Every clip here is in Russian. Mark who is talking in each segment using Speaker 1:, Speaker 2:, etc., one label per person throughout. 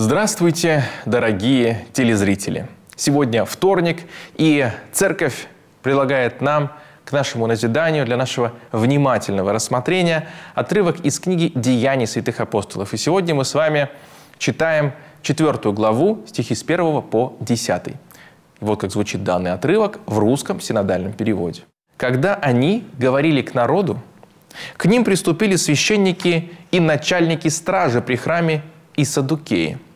Speaker 1: Здравствуйте, дорогие телезрители! Сегодня вторник, и церковь предлагает нам к нашему назиданию, для нашего внимательного рассмотрения отрывок из книги «Деяний святых апостолов». И сегодня мы с вами читаем четвертую главу, стихи с 1 по 10. Вот как звучит данный отрывок в русском синодальном переводе. «Когда они говорили к народу, к ним приступили священники и начальники стражи при храме и садукеи –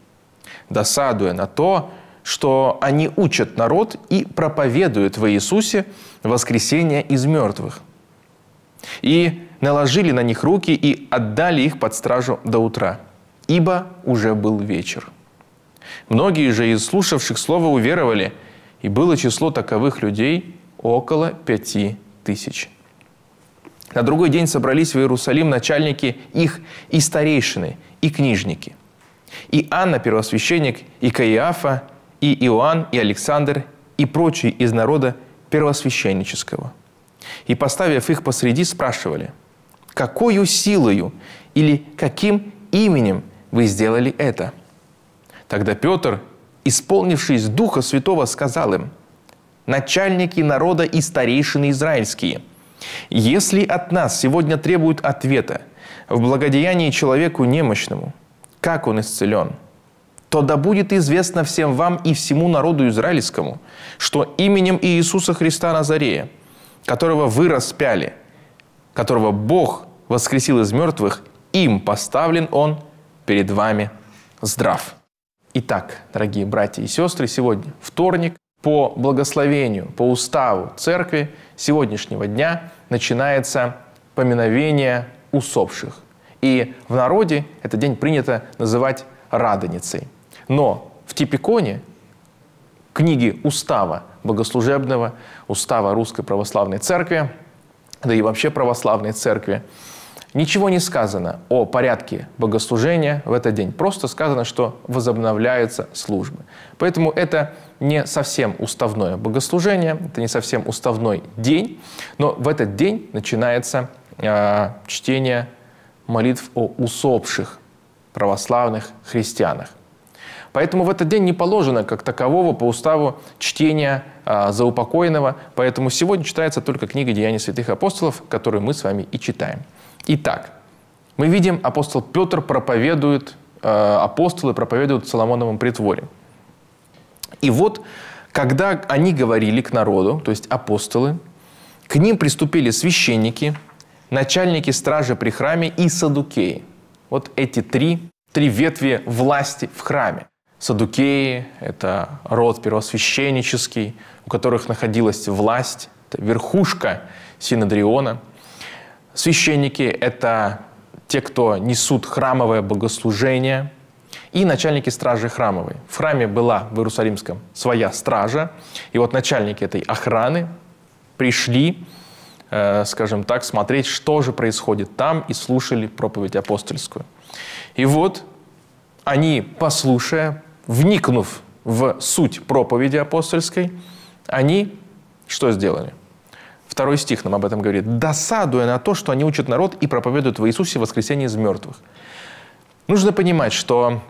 Speaker 1: досадуя на то, что они учат народ и проповедуют во Иисусе воскресение из мертвых. И наложили на них руки и отдали их под стражу до утра, ибо уже был вечер. Многие же из слушавших слово уверовали, и было число таковых людей около пяти тысяч. На другой день собрались в Иерусалим начальники их и старейшины, и книжники – и Анна первосвященник, и Каиафа, и Иоанн, и Александр, и прочие из народа первосвященнического. И, поставив их посреди, спрашивали, «Какою силою или каким именем вы сделали это?» Тогда Петр, исполнившись Духа Святого, сказал им, «Начальники народа и старейшины израильские, если от нас сегодня требуют ответа в благодеянии человеку немощному, как он исцелен, то да будет известно всем вам и всему народу израильскому, что именем Иисуса Христа Назарея, которого вы распяли, которого Бог воскресил из мертвых, им поставлен он перед вами здрав. Итак, дорогие братья и сестры, сегодня вторник. По благословению, по уставу церкви сегодняшнего дня начинается поминовение усопших – и в народе этот день принято называть Радоницей. Но в Типиконе книги устава богослужебного, устава Русской Православной Церкви, да и вообще Православной Церкви, ничего не сказано о порядке богослужения в этот день. Просто сказано, что возобновляются службы. Поэтому это не совсем уставное богослужение, это не совсем уставной день, но в этот день начинается э, чтение молитв о усопших православных христианах. Поэтому в этот день не положено как такового по уставу чтения а, заупокоенного, поэтому сегодня читается только книга «Деяния святых апостолов», которую мы с вами и читаем. Итак, мы видим, апостол Петр проповедует, а, апостолы проповедуют в Соломоновом притворе. И вот, когда они говорили к народу, то есть апостолы, к ним приступили священники – начальники стражи при храме и садукеи. Вот эти три, три ветви власти в храме. Садукеи – это род первосвященнический, у которых находилась власть, это верхушка Синодриона. Священники – это те, кто несут храмовое богослужение, и начальники стражи храмовой. В храме была в Иерусалимском своя стража, и вот начальники этой охраны пришли Э, скажем так, смотреть, что же происходит там, и слушали проповедь апостольскую. И вот они, послушая, вникнув в суть проповеди апостольской, они что сделали? Второй стих нам об этом говорит. «Досадуя на то, что они учат народ и проповедуют во Иисусе воскресение из мертвых». Нужно понимать, что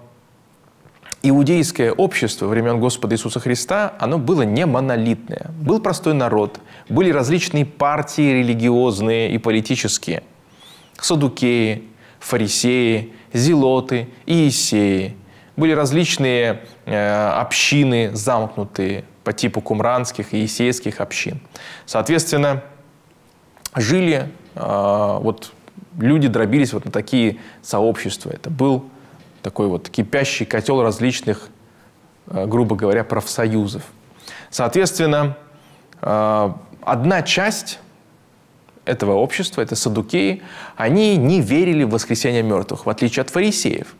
Speaker 1: Иудейское общество времен Господа Иисуса Христа, оно было не монолитное. Был простой народ, были различные партии религиозные и политические. Садукеи, фарисеи, зелоты, иисеи. Были различные э, общины замкнутые по типу кумранских и иисейских общин. Соответственно, жили э, вот люди дробились вот на такие сообщества. Это был такой вот кипящий котел различных, э, грубо говоря, профсоюзов. Соответственно, э, одна часть этого общества, это садукеи, они не верили в воскресение мертвых, в отличие от фарисеев.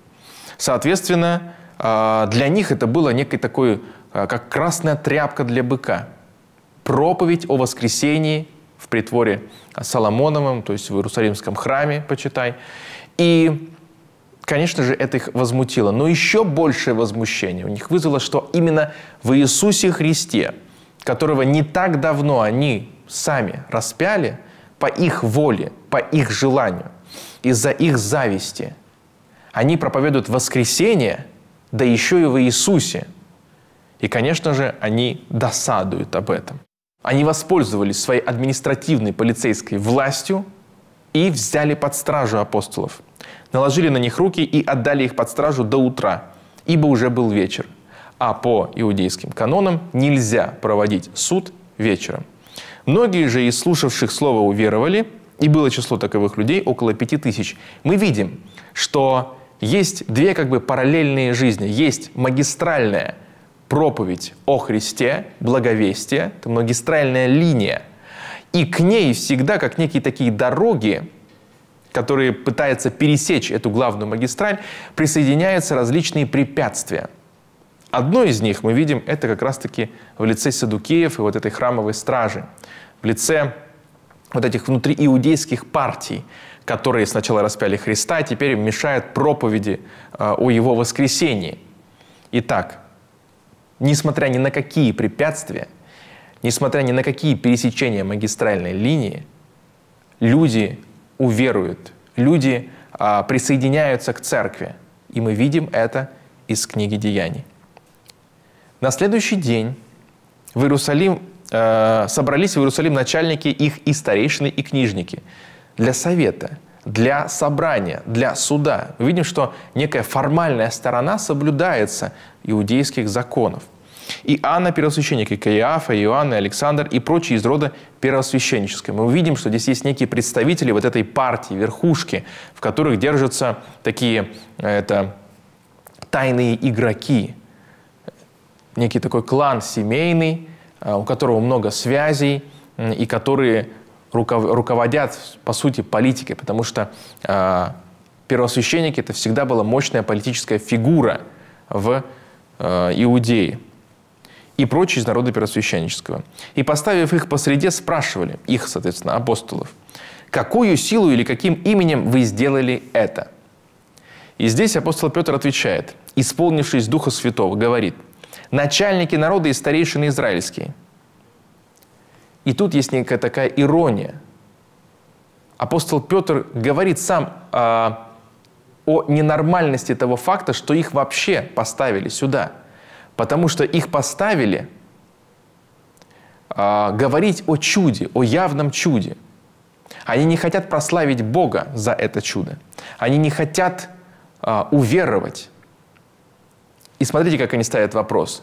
Speaker 1: Соответственно, э, для них это было некой такой, как красная тряпка для быка. Проповедь о воскресении в притворе Соломоновым, то есть в Иерусалимском храме, почитай. И Конечно же, это их возмутило. Но еще большее возмущение у них вызвало, что именно в Иисусе Христе, которого не так давно они сами распяли, по их воле, по их желанию, из-за их зависти, они проповедуют воскресение, да еще и в Иисусе. И, конечно же, они досадуют об этом. Они воспользовались своей административной полицейской властью и взяли под стражу апостолов – наложили на них руки и отдали их под стражу до утра, ибо уже был вечер. А по иудейским канонам нельзя проводить суд вечером. Многие же из слушавших слова уверовали, и было число таковых людей около пяти тысяч. Мы видим, что есть две как бы параллельные жизни. Есть магистральная проповедь о Христе, благовестие, это магистральная линия. И к ней всегда, как некие такие дороги, который пытается пересечь эту главную магистраль, присоединяются различные препятствия. Одно из них мы видим, это как раз-таки в лице садукеев и вот этой храмовой стражи, в лице вот этих внутрииудейских партий, которые сначала распяли Христа, а теперь мешают проповеди э, о его воскресении. Итак, несмотря ни на какие препятствия, несмотря ни на какие пересечения магистральной линии, люди уверуют, люди а, присоединяются к церкви. И мы видим это из книги Деяний. На следующий день в Иерусалим, э, собрались в Иерусалим начальники их и старейшины, и книжники для совета, для собрания, для суда. Мы видим, что некая формальная сторона соблюдается иудейских законов. И Анна первосвященник, и Каиафа, и Иоанн, и Александр, и прочие из рода первосвященнического. Мы увидим, что здесь есть некие представители вот этой партии, верхушки, в которых держатся такие э, это, тайные игроки, некий такой клан семейный, э, у которого много связей, и которые руководят, по сути, политикой, потому что э, первосвященники – это всегда была мощная политическая фигура в э, Иудее и прочие из народа первосвященнического. И поставив их посреди, спрашивали, их, соответственно, апостолов, «Какую силу или каким именем вы сделали это?» И здесь апостол Петр отвечает, исполнившись Духа Святого, говорит, «Начальники народа и старейшины израильские». И тут есть некая такая ирония. Апостол Петр говорит сам э, о ненормальности того факта, что их вообще поставили сюда – потому что их поставили э, говорить о чуде, о явном чуде. Они не хотят прославить Бога за это чудо. Они не хотят э, уверовать. И смотрите, как они ставят вопрос.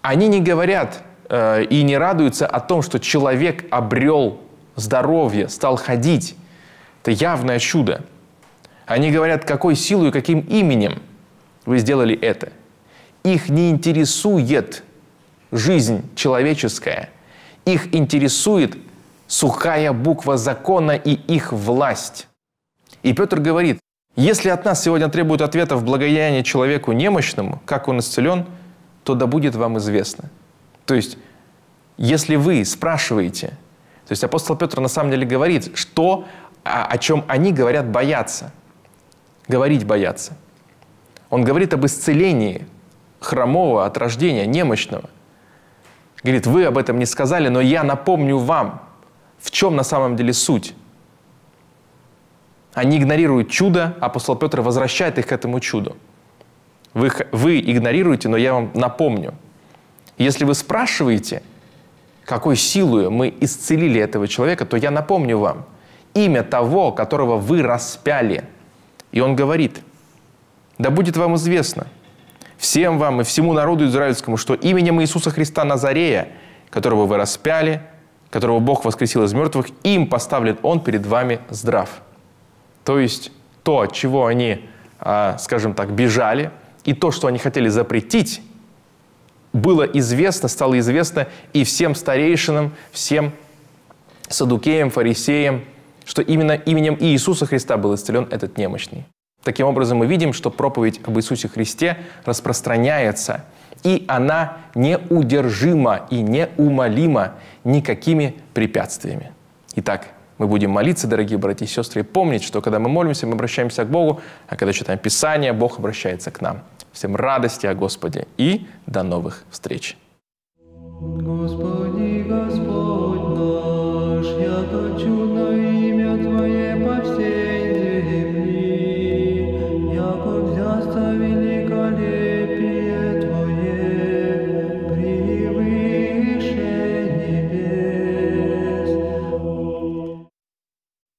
Speaker 1: Они не говорят э, и не радуются о том, что человек обрел здоровье, стал ходить. Это явное чудо. Они говорят, какой силой и каким именем вы сделали это – их не интересует жизнь человеческая. Их интересует сухая буква закона и их власть. И Петр говорит, если от нас сегодня требуют ответа в благояние человеку немощному, как он исцелен, то да будет вам известно. То есть, если вы спрашиваете, то есть апостол Петр на самом деле говорит, что, а, о чем они говорят, боятся. Говорить боятся. Он говорит об исцелении, хромого от рождения, немощного. Говорит, вы об этом не сказали, но я напомню вам, в чем на самом деле суть. Они игнорируют чудо, апостол Петр возвращает их к этому чуду. Вы, вы игнорируете, но я вам напомню. Если вы спрашиваете, какой силой мы исцелили этого человека, то я напомню вам имя того, которого вы распяли. И он говорит, да будет вам известно, всем вам и всему народу израильскому, что именем Иисуса Христа Назарея, которого вы распяли, которого Бог воскресил из мертвых, им поставлен Он перед вами здрав». То есть то, от чего они, а, скажем так, бежали, и то, что они хотели запретить, было известно, стало известно и всем старейшинам, всем садукеям, фарисеям, что именно именем Иисуса Христа был исцелен этот немощный. Таким образом, мы видим, что проповедь об Иисусе Христе распространяется, и она неудержима и неумолима никакими препятствиями. Итак, мы будем молиться, дорогие братья и сестры, и помнить, что когда мы молимся, мы обращаемся к Богу, а когда читаем Писание, Бог обращается к нам. Всем радости о а Господе и до новых встреч! Господь.